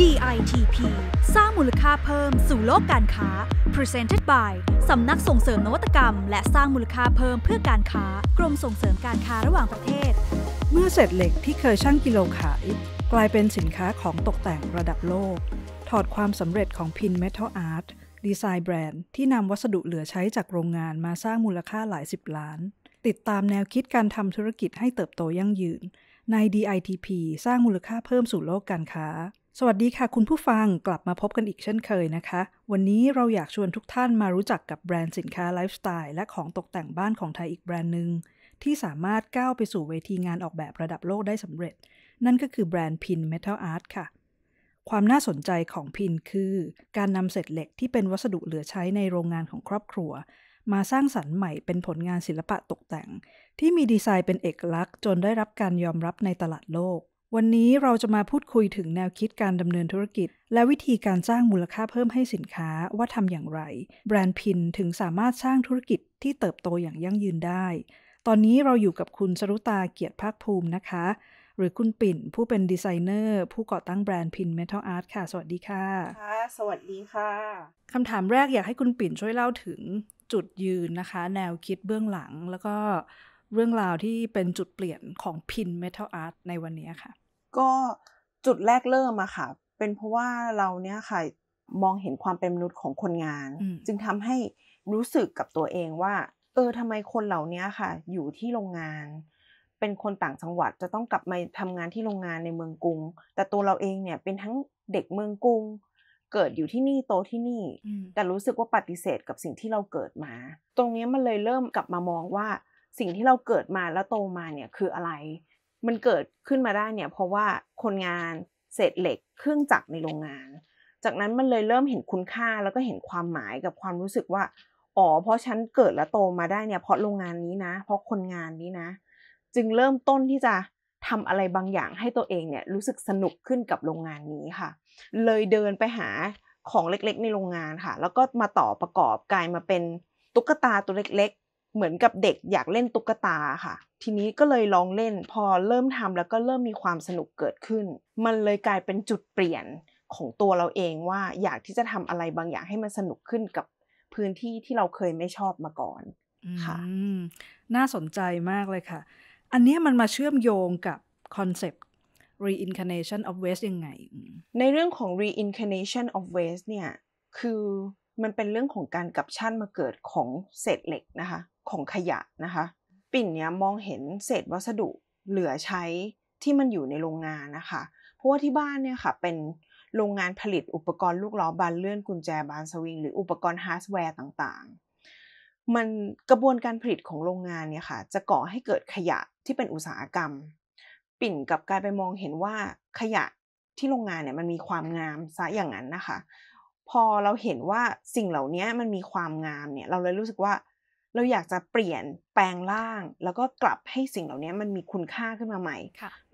DITP สร้างมูลค่าเพิ่มสู่โลกการค้า Presented by สำนักส่งเสริมนวัตกรรม และสร้างมูลค่าเพิ่มเพื่อการค้า กรมส่งเสริมการค้าระหว่างประเทศ เมื่อเศษเหล็กที่เคยช่างกิโลขาย กลายเป็นสินค้าของตกแต่งระดับโลก ถอดความสำเร็จของพินเมทัลอาร์ตดีไซน์แบรนด์ที่นำวัสดุเหลือใช้จากโรงงานมาสร้างมูลค่าหลายสิบล้าน ติดตามแนวคิดการทำธุรกิจให้เติบโตยั่งยืนใน DITP สร้างมูลค่าเพิ่มสู่โลกการค้าสวัสดีค่ะคุณผู้ฟังกลับมาพบกันอีกเช่นเคยนะคะ วันนี้เราอยากชวนทุกท่านมารู้จักกับแบรนด์สินค้าไลฟ์สไตล์ และของตกแต่งบ้านของไทยอีกแบรนด์หนึ่งที่สามารถก้าวไปสู่เวทีงานออกแบบระดับโลกได้สำเร็จ นั่นก็คือแบรนด์พินเมทัลอาร์ตค่ะ ความน่าสนใจของพินคือการนำเศษเหล็กที่เป็นวัสดุเหลือใช้ในโรงงานของครอบครัว มาสร้างสรรค์ใหม่เป็นผลงานศิลปะตกแต่ง ที่มีดีไซน์เป็นเอกลักษณ์จนได้รับการยอมรับในตลาดโลกวันนี้เราจะมาพูดคุยถึงแนวคิดการดำเนินธุรกิจ และวิธีการสร้างมูลค่าเพิ่มให้สินค้าว่าทำอย่างไร แบรนด์พินถึงสามารถสร้างธุรกิจที่เติบโตอย่างยั่งยืนได้ ตอนนี้เราอยู่กับคุณสรุตาเกียรติภาคภูมินะคะ หรือคุณปิ่นผู้เป็นดีไซเนอร์ ผู้ก่อตั้งแบรนด์พินเมทัลอาร์ตค่ะ สวัสดีค่ะค่ะสวัสดีค่ะคำถามแรกอยากให้คุณปิ่นช่วยเล่าถึง จุดยืนนะคะ แนวคิดเบื้องหลัง แล้วก็เรื่องราวที่เป็นจุดเปลี่ยนของพินเมทัลอาร์ตในวันนี้ค่ะก็จุดแรกเริ่มอะค่ะ เป็นเพราะว่าเราเนี่ยค่ะมองเห็นความเป็นมนุษย์ของคนงาน จึงทำให้รู้สึกกับตัวเองว่าเออทำไมคนเหล่านี้ค่ะ อยู่ที่โรงงาน เป็นคนต่างจังหวัดจะต้องกลับมาทำงานที่โรงงานในเมืองกรุงแต่ตัวเราเองเนี่ยเป็นทั้งเด็กเมืองกรุงเกิดอยู่ที่นี่โตที่นี่ แต่รู้สึกว่าปฏิเสธกับสิ่งที่เราเกิดมา ตรงนี้มันเลยเริ่มกลับมามองว่าสิ่งที่เราเกิดมาแล้วโตมาเนี่ยคืออะไรมันเกิดขึ้นมาได้เนี่ยเพราะว่าคนงานเศษเหล็กเครื่องจักรในโรงงาน จากนั้นมันเลยเริ่มเห็นคุณค่าแล้วก็เห็นความหมายกับความรู้สึกว่าอ๋อเพราะฉันเกิดและโตมาได้เนี่ยเพราะโรงงานนี้นะเพราะคนงานนี้นะ จึงเริ่มต้นที่จะทำอะไรบางอย่างให้ตัวเองเนี่ยรู้สึกสนุกขึ้นกับโรงงานนี้ค่ะ เลยเดินไปหาของเล็กๆ ในโรงงานค่ะ แล้วก็มาต่อประกอบกลายมาเป็นตุ๊กตาตัวเล็กเหมือนกับเด็กอยากเล่นตุ๊กตาค่ะ ทีนี้ก็เลยลองเล่น พอเริ่มทำแล้วก็เริ่มมีความสนุกเกิดขึ้น มันเลยกลายเป็นจุดเปลี่ยนของตัวเราเองว่าอยากที่จะทำอะไรบางอย่างให้มันสนุกขึ้นกับพื้นที่ที่เราเคยไม่ชอบมาก่อน ค่ะ น่าสนใจมากเลยค่ะ อันนี้มันมาเชื่อมโยงกับคอนเซปต์ reincarnation of waste ยังไง ในเรื่องของ reincarnation of waste เนี่ย คือมันเป็นเรื่องของการกลับชั้นมาเกิดของเศษเหล็กนะคะของขยะนะคะ ปิ่นเนี้ยมองเห็นเศษวัสดุเหลือใช้ที่มันอยู่ในโรงงานนะคะ เพราะว่าที่บ้านเนี่ยค่ะเป็นโรงงานผลิตอุปกรณ์ลูกล้อบานเลื่อนกุญแจบานสวิงหรืออุปกรณ์ฮาร์ดแวร์ต่างๆ มันกระบวนการผลิตของโรงงานเนี่ยค่ะจะก่อให้เกิดขยะที่เป็นอุตสาหกรรม ปิ่นกับกายไปมองเห็นว่าขยะที่โรงงานเนี่ยมันมีความงามซะอย่างนั้นนะคะ พอเราเห็นว่าสิ่งเหล่านี้มันมีความงามเนี่ยเราเลยรู้สึกว่าเราอยากจะเปลี่ยนแปลงร่าง แล้วก็กลับให้สิ่งเหล่านี้มันมีคุณค่าขึ้นมาใหม่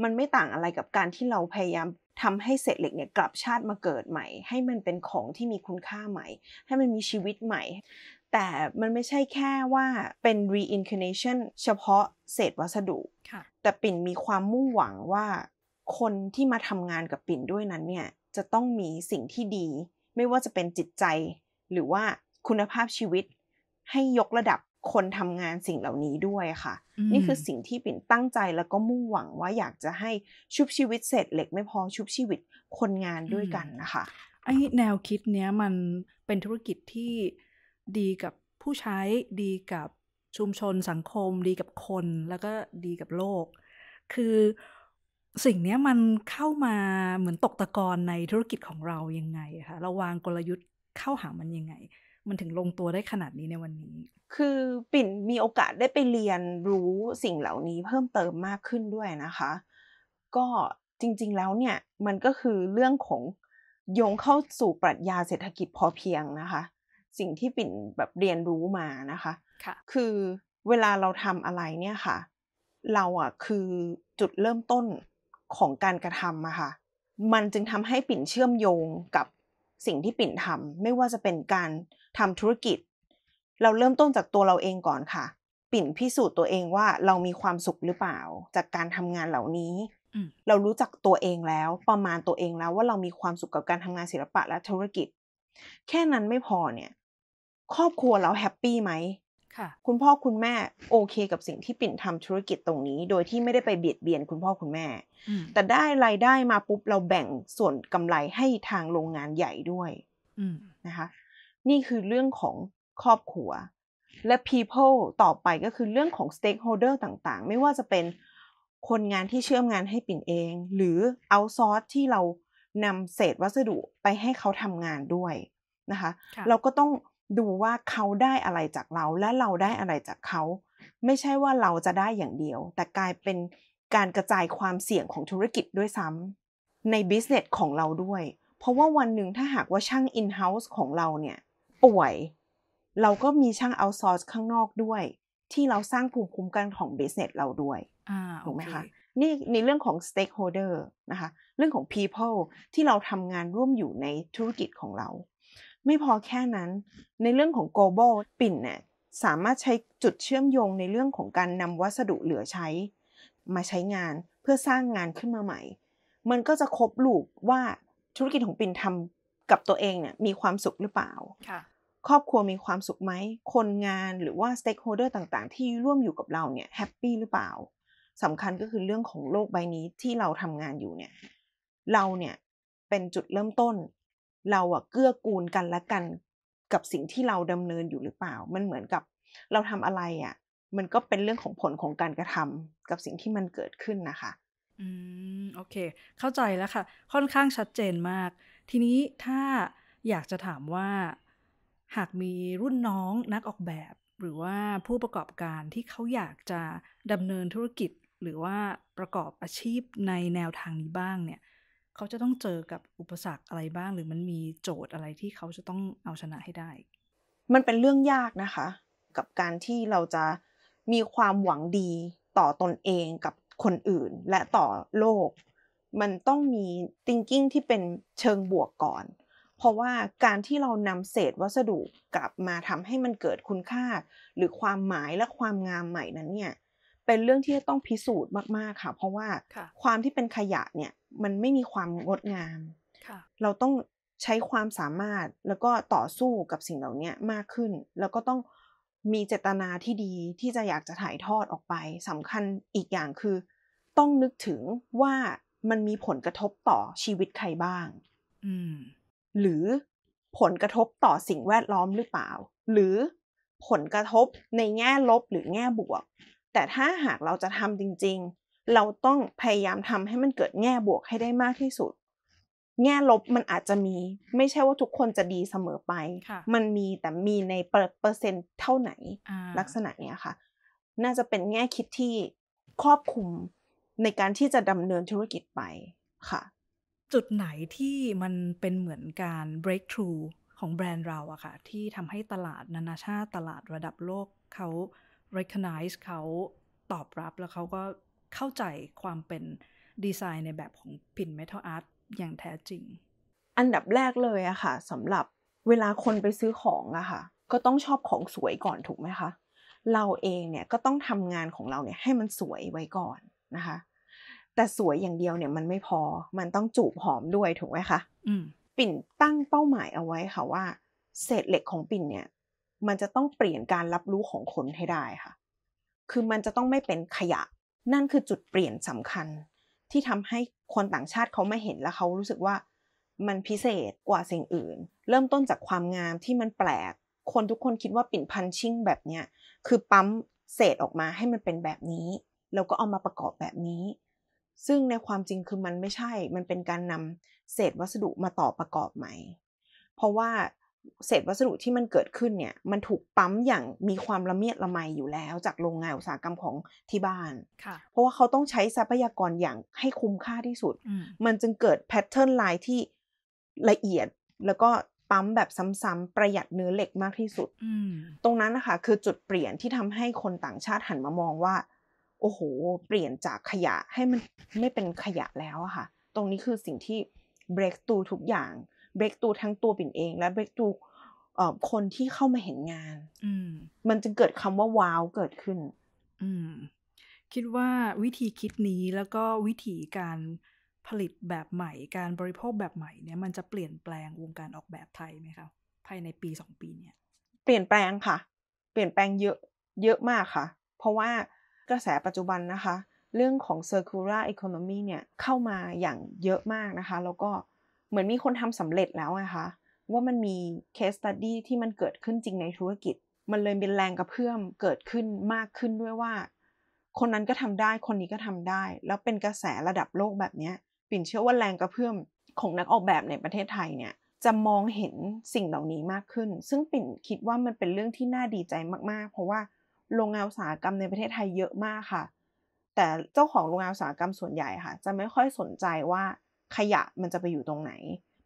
มันไม่ต่างอะไรกับการที่เราพยายาม ทำให้เศษเหล็กเนี่ยกลับชาติมาเกิดใหม่ ให้มันเป็นของที่มีคุณค่าใหม่ให้มันมีชีวิตใหม่ แต่มันไม่ใช่แค่ว่าเป็น reincarnation เฉพาะเศษวัสดุแต่ปิ่นมีความมุ่งหวังว่าคนที่มาทำงานกับปิ่นด้วยนั้นเนี่ยจะต้องมีสิ่งที่ดี ไม่ว่าจะเป็นจิตใจหรือว่าคุณภาพชีวิตให้ยกระดับคนทำงานสิ่งเหล่านี้ด้วยค่ะ นี่คือสิ่งที่ปิ่นตั้งใจแล้วก็มุ่งหวังว่าอยากจะให้ชุบชีวิตเศษเหล็ก ไม่พอชุบชีวิตคนงานด้วยกันนะคะไอแนวคิดเนี้ยมันเป็นธุรกิจที่ดีกับผู้ใช้ดีกับชุมชนสังคม ดีกับคนแล้วก็ดีกับโลก คือสิ่งนี้มันเข้ามาเหมือนตกตะกอนในธุรกิจของเรายังไงคะเราวางกลยุทธ์เข้าหามันยังไงมันถึงลงตัวได้ขนาดนี้ในวันนี้ คือปิ่นมีโอกาสได้ไปเรียนรู้สิ่งเหล่านี้เพิ่มเติมมากขึ้นด้วยนะคะ ก็จริงๆ แล้วเนี่ยมันก็คือเรื่องของโยงเข้าสู่ปรัชญาเศรษฐกิจพอเพียงนะคะ สิ่งที่ปิ่นแบบเรียนรู้มานะคะค่ะคือเวลาเราทำอะไรเนี่ยค่ะ เราอ่ะคือจุดเริ่มต้นของการกระทำอะค่ะ มันจึงทำให้ปิ่นเชื่อมโยงกับสิ่งที่ปิ่นทำไม่ว่าจะเป็นการทำธุรกิจ เราเริ่มต้นจากตัวเราเองก่อนค่ะ ปิ่นพิสูจน์ตัวเองว่าเรามีความสุขหรือเปล่า จากการทำงานเหล่านี้ เรารู้จักตัวเองแล้ว ประมาณตัวเองแล้วว่าเรามีความสุขกับการทำงานศิลปะและธุรกิจ แค่นั้นไม่พอเนี่ย ครอบครัวเราแฮปปี้ไหมคุณพ่อคุณแม่ โอเคกับสิ่งที่ปิ่นทำธุรกิจตรงนี้ โดยที่ไม่ได้ไปเบียดเบียนคุณพ่อคุณแม่แต่ได้รายได้มาปุ๊บเราแบ่งส่วนกำไรให้ทางโรงงานใหญ่ด้วยนะคะนี่คือเรื่องของครอบครัว และ people ต่อไปก็คือเรื่องของ stakeholder ต่างๆ ไม่ว่าจะเป็นคนงานที่เชื่อมงานให้ปิ่นเอง หรือ o u t s o u r c ที่เรานำเศษวัสดุไปให้เขาทำงานด้วยนะคะเราก็ต้องดูว่าเขาได้อะไรจากเราและเราได้อะไรจากเขา ไม่ใช่ว่าเราจะได้อย่างเดียว แต่กลายเป็นการกระจายความเสี่ยงของธุรกิจด้วยซ้ำในบิสเนสของเราด้วย เพราะว่าวันหนึ่งถ้าหากว่าช่างอินเฮ้าส์ของเราเนี่ยป่วยเราก็มีช่างเอาซอร์สข้างนอกด้วย ที่เราสร้างภูมิคุ้มกันของบิสเนสเราด้วยถูกไหมคะนี่ในเรื่องของ stakeholder นะคะเรื่องของ people ที่เราทำงานร่วมอยู่ในธุรกิจของเรา ไม่พอแค่นั้น ในเรื่องของ global ปิ่นเนี่ยสามารถใช้จุดเชื่อมโยงในเรื่องของการนำวัสดุเหลือใช้ มาใช้งานเพื่อสร้างงานขึ้นมาใหม่ มันก็จะครบลูกว่าธุรกิจของปิ่นทำกับตัวเองเนี่ยมีความสุขหรือเปล่าครอบครัวมีความสุขไหม คนงานหรือว่าสเต็กโฮเดอร์ต่างๆที่ร่วมอยู่กับเราเนี่ยแฮปปี้หรือเปล่าสำคัญก็คือเรื่องของโลกใบนี้ที่เราทำงานอยู่เนี่ย เราเนี่ยเป็นจุดเริ่มต้น เราอะเกื้อกูลกันและกัน กับสิ่งที่เราดำเนินอยู่หรือเปล่า มันเหมือนกับเราทำอะไรอะมันก็เป็นเรื่องของผลของการกระทำกับสิ่งที่มันเกิดขึ้นนะคะ อืมโอเค เข้าใจแล้วค่ะ ค่อนข้างชัดเจนมากทีนี้ถ้าอยากจะถามว่าหากมีรุ่นน้องนักออกแบบ หรือว่าผู้ประกอบการที่เขาอยากจะดำเนินธุรกิจ หรือว่าประกอบอาชีพในแนวทางนี้บ้างเนี่ยเขาจะต้องเจอกับอุปสรรคอะไรบ้าง หรือมันมีโจทย์อะไรที่เขาจะต้องเอาชนะให้ได้ มันเป็นเรื่องยากนะคะ กับการที่เราจะมีความหวังดีต่อตอนเอง กับคนอื่นและต่อโลกมันต้องมี thinking ที่เป็นเชิงบวกก่อน เพราะว่าการที่เรานำเศษวัสดุกลับมาทำให้มันเกิดคุณค่า หรือความหมายและความงามใหม่นั้นเนี่ยเป็นเรื่องที่ต้องพิสูจน์มากๆค่ะเพราะว่าความที่เป็นขยะเนี่ยมันไม่มีความงดงาม เราต้องใช้ความสามารถแล้วก็ต่อสู้กับสิ่งเหล่านี้มากขึ้น แล้วก็ต้องมีเจตนาที่ดีที่จะอยากจะถ่ายทอดออกไปสำคัญอีกอย่างคือ ต้องนึกถึงว่ามันมีผลกระทบต่อชีวิตใครบ้าง หรือผลกระทบต่อสิ่งแวดล้อมหรือเปล่า หรือผลกระทบในแง่ลบหรือแง่บวก แต่ถ้าหากเราจะทำจริงๆ เราต้องพยายามทำให้มันเกิดแง่บวกให้ได้มากที่สุด แง่ลบมันอาจจะมี ไม่ใช่ว่าทุกคนจะดีเสมอไป มันมีแต่มีในเปอร์เซ็นต์เท่าไหนลักษณะเนี้ยค่ะ น่าจะเป็นแง่คิดที่ครอบคลุมในการที่จะดำเนินธุรกิจไปค่ะ จุดไหนที่มันเป็นเหมือนการ breakthrough ของแบรนด์เราอะค่ะที่ทำให้ตลาดนานาชาติตลาดระดับโลกเขา recognize เขาตอบรับแล้วเขาก็เข้าใจความเป็นดีไซน์ในแบบของพินเมทัลอาร์ตอย่างแท้จริง อันดับแรกเลยอะค่ะสำหรับเวลาคนไปซื้อของอะค่ะก็ต้องชอบของสวยก่อนถูกไหมคะ เราเองเนี่ยก็ต้องทำงานของเราเนี่ยให้มันสวยไว้ก่อนนะคะ แต่สวยอย่างเดียวเนี่ยมันไม่พอมันต้องจูบหอมด้วยถูกไหมคะปิ่นตั้งเป้าหมายเอาไว้ค่ะว่า เศษเหล็กของปิ่นเนี่ย มันจะต้องเปลี่ยนการรับรู้ของคนให้ได้ค่ะ คือมันจะต้องไม่เป็นขยะ นั่นคือจุดเปลี่ยนสำคัญ ที่ทำให้คนต่างชาติเขาไม่เห็นแล้วเขารู้สึกว่ามันพิเศษกว่าสิ่งอื่น เริ่มต้นจากความงามที่มันแปลก คนทุกคนคิดว่าปิ่นพันชิ่งแบบเนี้ยคือปั๊มเศษออกมาให้มันเป็นแบบนี้แล้วก็เอามาประกอบแบบนี้ ซึ่งในความจริงคือมันไม่ใช่ มันเป็นการนำเศษวัสดุมาต่อประกอบใหม่ เพราะว่า เศษวัสดุที่มันเกิดขึ้นเนี่ย มันถูกปั๊มอย่างมีความละเมียดละไมอยู่แล้ว จากโรงงานอุตสาหกรรมของที่บ้าน เพราะว่าเขาต้องใช้ทรัพยากรอย่างให้คุ้มค่าที่สุด มันจึงเกิดแพทเทิร์นลายที่ละเอียด แล้วก็ปั๊มแบบซ้ำๆประหยัดเนื้อเหล็กมากที่สุดตรงนั้นนะคะคือจุดเปลี่ยนที่ทำให้คนต่างชาติหันมามองว่าโอ้โห เปลี่ยนจากขยะให้มันไม่เป็นขยะแล้วอะค่ะ ตรงนี้คือสิ่งที่เบรกตูทุกอย่าง เบรกตูทั้งตัวปิ่นเอง และเบรกตูคนที่เข้ามาเห็นงานมมันจึงเกิดคำว่าว้าวเกิดขึ้นคิดว่าวิธีคิดนี้แล้วก็วิธีการผลิตแบบใหม่การบริโภคแบบใหม่เนี่ย มันจะเปลี่ยนแปลงวงการออกแบบไทยไหมคะภายในปีสองปีเนี่ย เปลี่ยนแปลงค่ะ เปลี่ยนแปลงเยอะเยอะมากค่ะ เพราะว่ากระแสปัจจุบันนะคะ เรื่องของ circular economy เนี่ยเข้ามาอย่างเยอะมากนะคะ แล้วก็เหมือนมีคนทำสำเร็จแล้วนะคะว่ามันมี case study ที่มันเกิดขึ้นจริงในธุรกิจ มันเลยเป็นแรงกระเพื่อมเกิดขึ้นมากขึ้นด้วยว่า คนนั้นก็ทำได้คนนี้ก็ทำได้ แล้วเป็นกระแสระดับโลกแบบนี้ปิ่นเชื่อว่าแรงกระเพื่อมของนักออกแบบในประเทศไทยเนี่ย จะมองเห็นสิ่งเหล่านี้มากขึ้น ซึ่งปิ่นคิดว่ามันเป็นเรื่องที่น่าดีใจมากๆ เพราะว่าโรงงานอุตสาหกรรมในประเทศไทยเยอะมากค่ะ แต่เจ้าของโรงงานอุตสาหกรรมส่วนใหญ่ค่ะ จะไม่ค่อยสนใจว่าขยะมันจะไปอยู่ตรงไหน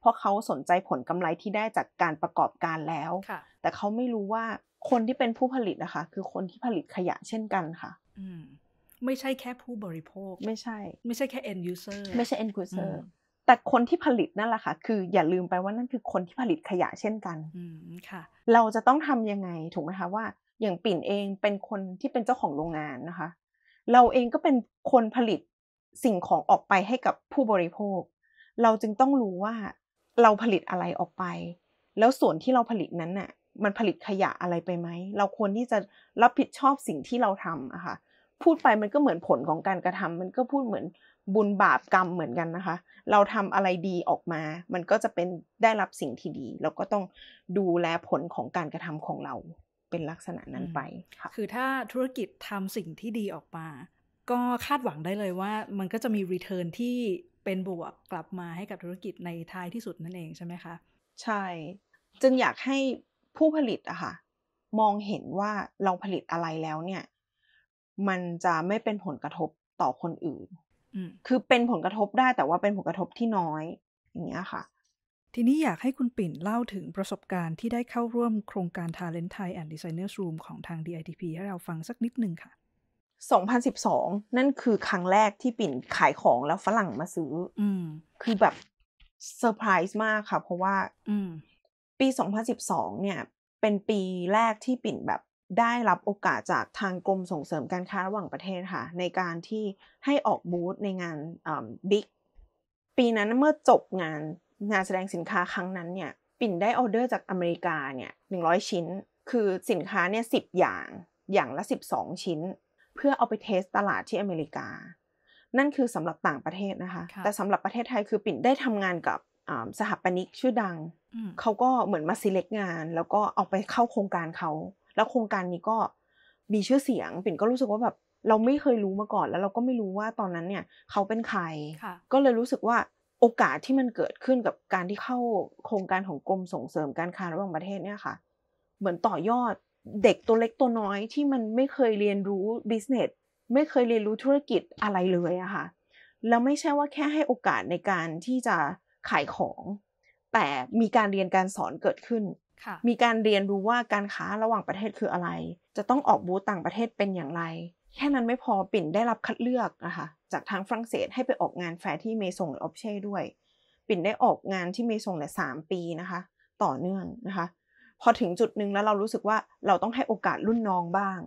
เพราะเขาสนใจผลกำไรที่ได้จากการประกอบการแล้ว แต่เขาไม่รู้ว่าคนที่เป็นผู้ผลิตนะคะ คือคนที่ผลิตขยะเช่นกันค่ะไม่ใช่แค่ผู้บริโภค ไม่ใช่ ไม่ใช่แค่ end user ไม่ใช่ end user แต่คนที่ผลิตนั่นแหละค่ะ คืออย่าลืมไปว่านั่นคือคนที่ผลิตขยะเช่นกันค่ะ เราจะต้องทำยังไงถูกไหมคะว่าอย่างปิ่นเองเป็นคนที่เป็นเจ้าของโรงงานนะคะ เราเองก็เป็นคนผลิตสิ่งของออกไปให้กับผู้บริโภค เราจึงต้องรู้ว่าเราผลิตอะไรออกไป แล้วส่วนที่เราผลิตนั้นน่ะมันผลิตขยะอะไรไปไหม เราควรที่จะรับผิดชอบสิ่งที่เราทำอะคะ่ะพูดไปมันก็เหมือนผลของการกระทำ มันก็พูดเหมือนบุญบาปกรรมเหมือนกันนะคะ เราทำอะไรดีออกมา มันก็จะเป็นได้รับสิ่งที่ดี เราก็ต้องดูแลผลของการกระทำของเราเป็นลักษณะนั้นไปค่ะ คือถ้าธุรกิจทำสิ่งที่ดีออกมา ก็คาดหวังได้เลยว่ามันก็จะมีรีเทิร์นที่เป็นบวกกลับมาให้กับธุรกิจในท้ายที่สุดนั่นเองใช่ไหมคะ ใช่ จึงอยากให้ผู้ผลิตอะค่ะ มองเห็นว่าเราผลิตอะไรแล้วเนี่ย มันจะไม่เป็นผลกระทบต่อคนอื่น คือเป็นผลกระทบได้แต่ว่าเป็นผลกระทบที่น้อย อย่างเงี้ยค่ะทีนี้อยากให้คุณปิ่นเล่าถึงประสบการณ์ที่ได้เข้าร่วมโครงการ Talent Thai and Designers Room ของทาง DITP ให้เราฟังสักนิดนึงค่ะ 2012 นั่นคือครั้งแรกที่ปิ่นขายของแล้วฝรั่งมาซื้ออคือแบบเซอร์ไพรส์มากค่ะ เพราะว่าปี 2012 เนี่ย เป็นปีแรกที่ปิ่นแบบได้รับโอกาสจากทางกรมส่งเสริมการค้าระหว่างประเทศค่ะ ในการที่ให้ออกบูธในงานบิ๊กปีนั้นเมื่อจบงานงานแสดงสินค้าครั้งนั้นเนี่ยปิ่นได้ออเดอร์จากอเมริกาเนี่ยหนึ่งร้อยชิ้น คือสินค้าเนี่ยสิบอย่างอย่างละสิบองชิ้น เพื่อเอาไปเทสตลาดที่อเมริกา นั่นคือสำหรับต่างประเทศนะคะคะแต่สำหรับประเทศไทยคือปิ่นได้ทำงานกับสหปนิกชื่อดัง เขาก็เหมือนมาสิเล็กงาน แล้วก็เอาไปเข้าโครงการเขาแล้วโครงการนี้ก็มีชื่อเสียงปิ่นก็รู้สึกว่าแบบเราไม่เคยรู้มาก่อนแล้วเราก็ไม่รู้ว่าตอนนั้นเนี่ยเขาเป็นใคร ก็เลยรู้สึกว่าโอกาสที่มันเกิดขึ้นกับการที่เข้าโครงการของกรมส่งเสริมการค้าระหว่างประเทศเนี่ยค่ะ เหมือนต่อยอดเด็กตัวเล็กตัวน้อยที่มันไม่เคยเรียนรู้บิสเนสไม่เคยเรียนรู้ธุรกิจอะไรเลยอะค่ะ แล้วไม่ใช่ว่าแค่ให้โอกาสในการที่จะขายของ แต่มีการเรียนการสอนเกิดขึ้น มีการเรียนรู้ว่าการค้าระหว่างประเทศคืออะไร จะต้องออกบูธต่างประเทศเป็นอย่างไร แค่นั้นไม่พอปิ่นได้รับคัดเลือกนะคะจากทางฝรั่งเศสให้ไปออกงานแฟร์ที่เมซงหรือออฟเช่ด้วย ปิ่นได้ออกงานที่เมซงเนี่ยสามปีนะคะ ต่อเนื่องนะคะพอถึงจุดหนึ่งแล้วเรารู้สึกว่าเราต้องให้โอกาสรุ่นน้องบ้าง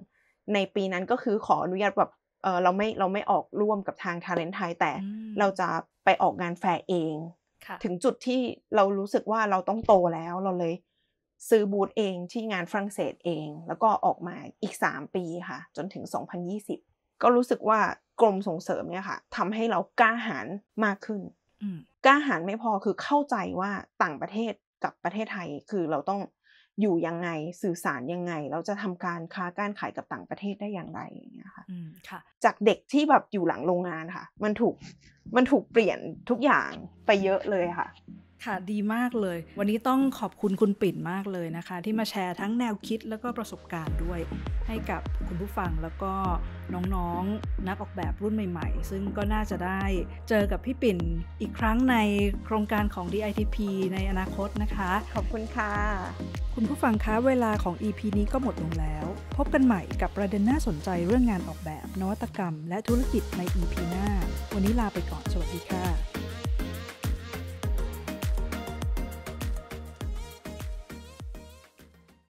ในปีนั้นก็คือขออนุญาตแบบเออเราไม่เราไม่ออกร่วมกับทางทาเลนไทยแต่เราจะไปออกงานแฟร์เอง ถึงจุดที่เรารู้สึกว่าเราต้องโตแล้วเราเลยซื้อบูธเองที่งานฝรั่งเศสเองแล้วก็ออกมาอีก 3 ปีค่ะ จนถึง 2020ก็รู้สึกว่ากรมส่งเสริมเนี่ยค่ะทำให้เรากล้าหาญมากขึ้นกล้าหาญไม่พอคือเข้าใจว่าต่างประเทศกับประเทศไทย คือเราต้องอยู่ยังไงสื่อสารยังไง เราจะทำการค้าการขายกับต่างประเทศได้อย่างไรอย่างเงี้ยค่ะค่ะ จากเด็กที่แบบอยู่หลังโรงงานค่ะ มันถูกมันถูกเปลี่ยนทุกอย่างไปเยอะเลยค่ะค่ะดีมากเลย วันนี้ต้องขอบคุณคุณปิ่นมากเลยนะคะ ที่มาแชร์ทั้งแนวคิดแล้วก็ประสบการณ์ด้วย ให้กับคุณผู้ฟังแล้วก็น้องๆนนักออกแบบรุ่นใหม่ๆ ซึ่งก็น่าจะได้เจอกับพี่ปิ่นอีกครั้งในโครงการของ DITP ในอนาคตนะคะ ขอบคุณค่ะ คุณผู้ฟังคะเวลาของ EP นี้ก็หมดลงแล้ว พบกันใหม่กับประเด็นน่าสนใจเรื่องงานออกแบบ นวัตกรรม และธุรกิจใน EP หน้า วันนี้ลาไปก่อนสวัสดีค่ะ